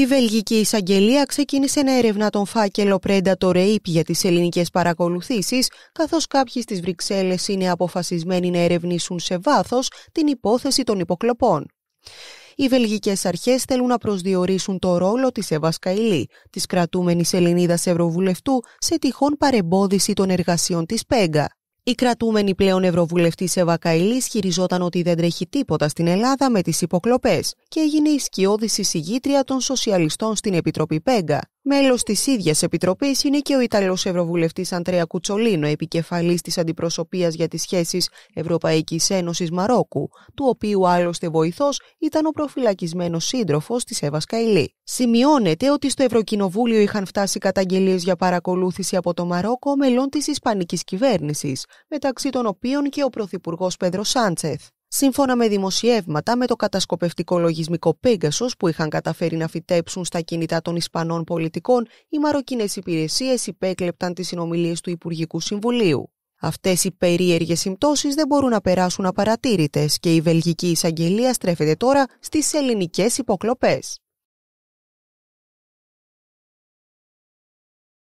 Η Βελγική Εισαγγελία ξεκίνησε να ερευνά τον φάκελο Πρέντα το Ρέιπ για τις ελληνικές παρακολουθήσεις, καθώς κάποιοι στις Βρυξέλλες είναι αποφασισμένοι να ερευνήσουν σε βάθος την υπόθεση των υποκλοπών. Οι βελγικές αρχές θέλουν να προσδιορίσουν το ρόλο της Εύα της της κρατούμενης Ελληνίδας Ευρωβουλευτού, σε τυχόν παρεμπόδιση των εργασιών της ΠΕΓΑ. Η κρατούμενη πλέον Ευρωβουλευτή Εύα χειριζόταν ότι δεν τρέχει τίποτα στην Ελλάδα με τις υποκλοπές και έγινε η σκιώδης των σοσιαλιστών στην Επιτροπή Πέγκα. Μέλος της ίδιας επιτροπής είναι και ο Ιταλός Ευρωβουλευτής Αντρέα Κουτσολίνο, επικεφαλής της Αντιπροσωπείας για τις Σχέσεις Ευρωπαϊκής Ένωσης Μαρόκου, του οποίου άλλωστε βοηθός ήταν ο προφυλακισμένος σύντροφος της Εύας Καηλή. Σημειώνεται ότι στο Ευρωκοινοβούλιο είχαν φτάσει καταγγελίες για παρακολούθηση από το Μαρόκο μελών της Ισπανικής κυβέρνησης, μεταξύ των οποίων και ο Πρωθυπουργός Πέδρος Σάντσεθ σύμφωνα με δημοσιεύματα με το κατασκοπευτικό λογισμικό Pegasus που είχαν καταφέρει να φυτέψουν στα κινητά των Ισπανών πολιτικών, οι μαροκινές υπηρεσίες υπέκλεπταν τις συνομιλίες του Υπουργικού Συμβουλίου. Αυτές οι περίεργες συμπτώσεις δεν μπορούν να περάσουν απαρατήρητες και η Βελγική εισαγγελία στρέφεται τώρα στις ελληνικές υποκλοπές.